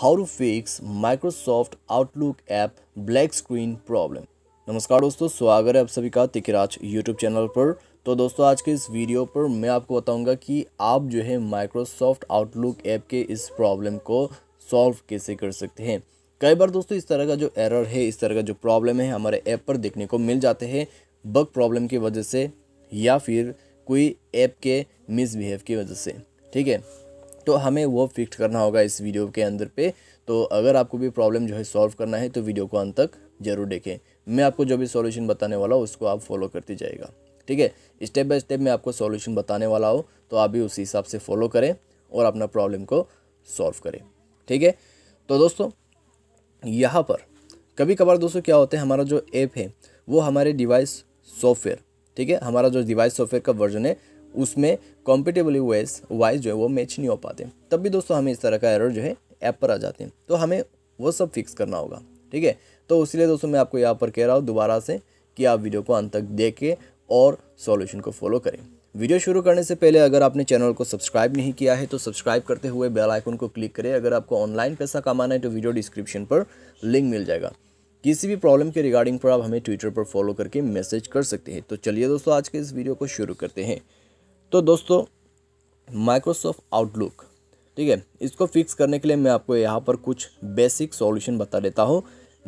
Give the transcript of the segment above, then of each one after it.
how to fix Microsoft Outlook app black screen problem नमस्कार दोस्तों स्वागत है आप सभी का तिकराज यूट्यूब चैनल पर तो दोस्तों आज के इस वीडियो पर मैं आपको बताऊंगा कि आप जो है माइक्रोसॉफ्ट आउटलुक ऐप के इस प्रॉब्लम को सॉल्व कैसे कर सकते हैं कई बार दोस्तों इस तरह का जो एरर है इस तरह का जो प्रॉब्लम है हमारे ऐप पर देखने को मिल जाते हैं बग प्रॉब्लम की वजह से या फिर कोई ऐप के मिसबिहेव की वजह से ठीक है तो हमें वो फिक्स करना होगा इस वीडियो के अंदर पे तो अगर आपको भी प्रॉब्लम जो है सॉल्व करना है तो वीडियो को अंत तक ज़रूर देखें मैं आपको जो भी सॉल्यूशन बताने वाला हूँ उसको आप फॉलो करते जाएगा ठीक है स्टेप बाय स्टेप मैं आपको सॉल्यूशन बताने वाला हूँ तो आप भी उसी हिसाब से फॉलो करें और अपना प्रॉब्लम को सॉल्व करें ठीक है तो दोस्तों यहाँ पर कभी कभार दोस्तों क्या होता है हमारा जो ऐप है वो हमारे डिवाइस सॉफ्टवेयर ठीक है हमारा जो डिवाइस सॉफ्टवेयर का वर्जन है उसमें कॉम्पिटेबली वेज वाइज जो है वो मैच नहीं हो पाते तब भी दोस्तों हमें इस तरह का एरर जो है ऐप पर आ जाते हैं तो हमें वो सब फिक्स करना होगा ठीक है तो इसलिए दोस्तों मैं आपको यहाँ पर कह रहा हूँ दोबारा से कि आप वीडियो को अंत तक देखें और सॉल्यूशन को फॉलो करें वीडियो शुरू करने से पहले अगर आपने चैनल को सब्सक्राइब नहीं किया है तो सब्सक्राइब करते हुए बेल आइकन को क्लिक करें अगर आपको ऑनलाइन पैसा कमाना है तो वीडियो डिस्क्रिप्शन पर लिंक मिल जाएगा किसी भी प्रॉब्लम के रिगार्डिंग पर आप हमें ट्विटर पर फॉलो करके मैसेज कर सकते हैं तो चलिए दोस्तों आज के इस वीडियो को शुरू करते हैं तो दोस्तों माइक्रोसॉफ्ट आउटलुक ठीक है इसको फिक्स करने के लिए मैं आपको यहाँ पर कुछ बेसिक सॉल्यूशन बता देता हूँ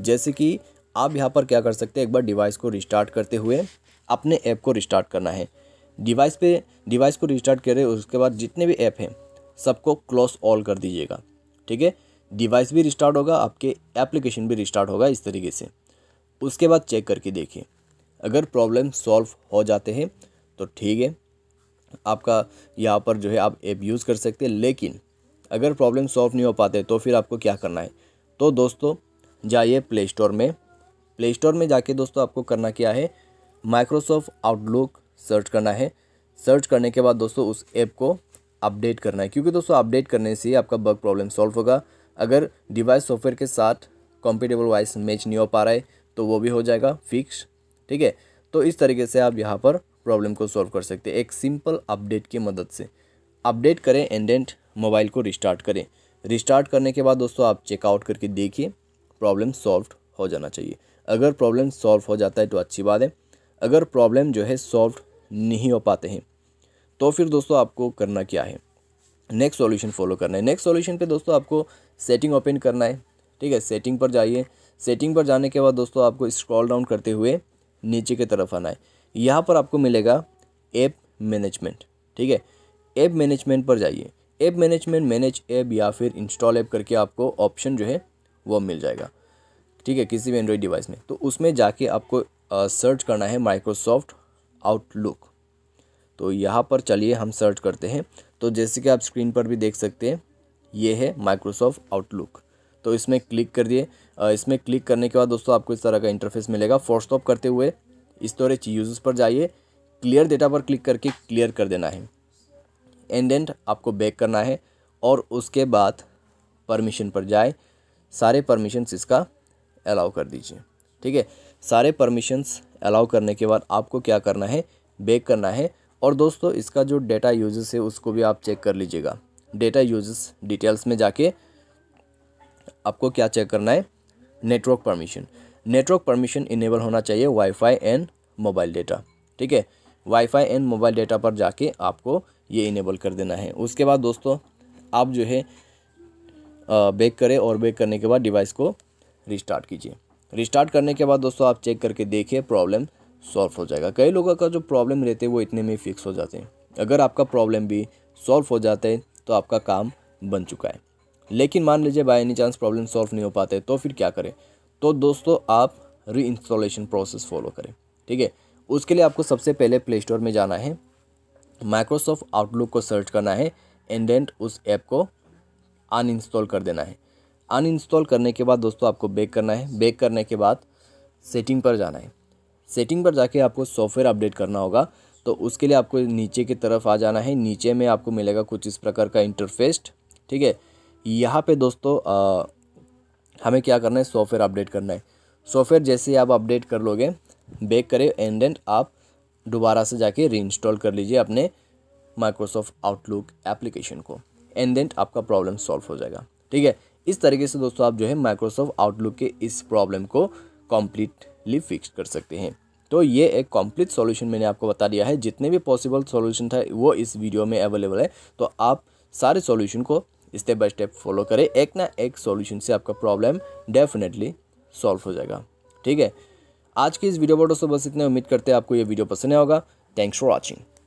जैसे कि आप यहाँ पर क्या कर सकते हैं एक बार डिवाइस को रिस्टार्ट करते हुए अपने ऐप को रिस्टार्ट करना है डिवाइस पे डिवाइस को रिस्टार्ट करें उसके बाद जितने भी ऐप हैं सबको क्लोज ऑल कर दीजिएगा ठीक है डिवाइस भी रिस्टार्ट होगा आपके एप्लीकेशन भी रिस्टार्ट होगा इस तरीके से उसके बाद चेक करके देखिए अगर प्रॉब्लम सॉल्व हो जाते हैं तो ठीक है आपका यहाँ पर जो है आप ऐप यूज़ कर सकते हैं लेकिन अगर प्रॉब्लम सॉल्व नहीं हो पाते तो फिर आपको क्या करना है तो दोस्तों जाइए प्ले स्टोर में प्ले स्टोर में जाके दोस्तों आपको करना क्या है माइक्रोसॉफ्ट आउटलुक सर्च करना है सर्च करने के बाद दोस्तों उस ऐप को अपडेट करना है क्योंकि दोस्तों अपडेट करने से आपका बग प्रॉब्लम सॉल्व होगा अगर डिवाइस सॉफ्टवेयर के साथ कॉम्पिटेबल वाइस मैच नहीं हो पा रहा है तो वो भी हो जाएगा फिक्स ठीक है तो इस तरीके से आप यहाँ पर प्रॉब्लम को सॉल्व कर सकते हैं एक सिंपल अपडेट की मदद से अपडेट करें एंड एंडेंट मोबाइल को रिस्टार्ट करें रिस्टार्ट करने के बाद दोस्तों आप चेकआउट करके देखिए प्रॉब्लम सॉल्व हो जाना चाहिए अगर प्रॉब्लम सॉल्व हो जाता है तो अच्छी बात है अगर प्रॉब्लम जो है सॉल्व नहीं हो पाते हैं तो फिर दोस्तों आपको करना क्या है नेक्स्ट सॉल्यूशन फॉलो करना है नेक्स्ट सॉल्यूशन पे दोस्तों आपको सेटिंग ओपन करना है ठीक है सेटिंग पर जाइए सेटिंग पर जाने के बाद दोस्तों आपको स्क्रॉल डाउन करते हुए नीचे की तरफ आना है यहाँ पर आपको मिलेगा ऐप मैनेजमेंट ठीक है ऐप मैनेजमेंट पर जाइए ऐप मैनेजमेंट मैनेज ऐप या फिर इंस्टॉल ऐप करके आपको ऑप्शन जो है वो मिल जाएगा ठीक है किसी भी एंड्रॉयड डिवाइस में तो उसमें जाके आपको सर्च करना है माइक्रोसॉफ्ट आउटलुक तो यहाँ पर चलिए हम सर्च करते हैं तो जैसे कि आप स्क्रीन पर भी देख सकते हैं ये है माइक्रोसॉफ्ट आउटलुक तो इसमें क्लिक कर दिए इसमें क्लिक करने के बाद दोस्तों आपको इस तरह का इंटरफेस मिलेगा फोर्स स्टॉप करते हुए स्टोरेज यूज पर जाइए क्लियर डेटा पर क्लिक करके क्लियर कर देना है एंड एंड आपको बैक करना है और उसके बाद परमिशन पर जाए सारे परमिशंस इसका अलाउ कर दीजिए ठीक है सारे परमिशंस अलाउ करने के बाद आपको क्या करना है बैक करना है और दोस्तों इसका जो डेटा यूजेस है उसको भी आप चेक कर लीजिएगा डेटा यूजेस डिटेल्स में जाके आपको क्या चेक करना है network permission network permission enable होना चाहिए वाईफाई एंड मोबाइल डेटा ठीक है वाईफाई एंड मोबाइल डेटा पर जाके आपको ये इनेबल कर देना है उसके बाद दोस्तों आप जो है बैक करें और बैक करने के बाद डिवाइस को रिस्टार्ट कीजिए रिस्टार्ट करने के बाद दोस्तों आप चेक करके देखिए प्रॉब्लम सॉल्व हो जाएगा कई लोगों का जो प्रॉब्लम रहते हैं वो इतने में फिक्स हो जाते हैं अगर आपका प्रॉब्लम भी सॉल्व हो जाता है तो आपका काम बन चुका है लेकिन मान लीजिए by any chance problem solve नहीं हो पाते तो फिर क्या करें तो दोस्तों आप री इंस्टॉलेशन प्रोसेस फॉलो करें ठीक है उसके लिए आपको सबसे पहले प्ले स्टोर में जाना है माइक्रोसॉफ्ट आउटलुक को सर्च करना है एंड देन उस ऐप को अनइंस्टॉल कर देना है अनइंस्टॉल करने के बाद दोस्तों आपको बैक करना है बैक करने के बाद सेटिंग पर जाना है सेटिंग पर जाके आपको सॉफ्टवेयर अपडेट करना होगा तो उसके लिए आपको नीचे की तरफ आ जाना है नीचे में आपको मिलेगा कुछ इस प्रकार का इंटरफेस्ट ठीक है यहाँ पे दोस्तों आ, हमें क्या करना है सॉफ्टवेयर अपडेट करना है सॉफ्टवेयर जैसे आप अपडेट कर लोगे बेक करें एंड एंड आप दोबारा से जाके री कर लीजिए अपने माइक्रोसॉफ्ट आउटलुक एप्लीकेशन को एंड देंट आपका प्रॉब्लम सॉल्व हो जाएगा ठीक है इस तरीके से दोस्तों आप जो है माइक्रोसॉफ्ट आउटलुक के इस प्रॉब्लम को कॉम्प्लीटली फिक्स कर सकते हैं तो ये एक कॉम्प्लीट सॉल्यूशन मैंने आपको बता दिया है जितने भी पॉसिबल सॉल्यूशन था वो इस वीडियो में अवेलेबल है तो आप सारे सॉल्यूशन को स्टेप बाय स्टेप फॉलो करें एक ना एक सॉल्यूशन से आपका प्रॉब्लम डेफिनेटली सॉल्व हो जाएगा ठीक है आज की इस वीडियो पर दोस्तों बस इतने उम्मीद करते हैं आपको ये वीडियो पसंद आएगा थैंक्स फॉर वॉचिंग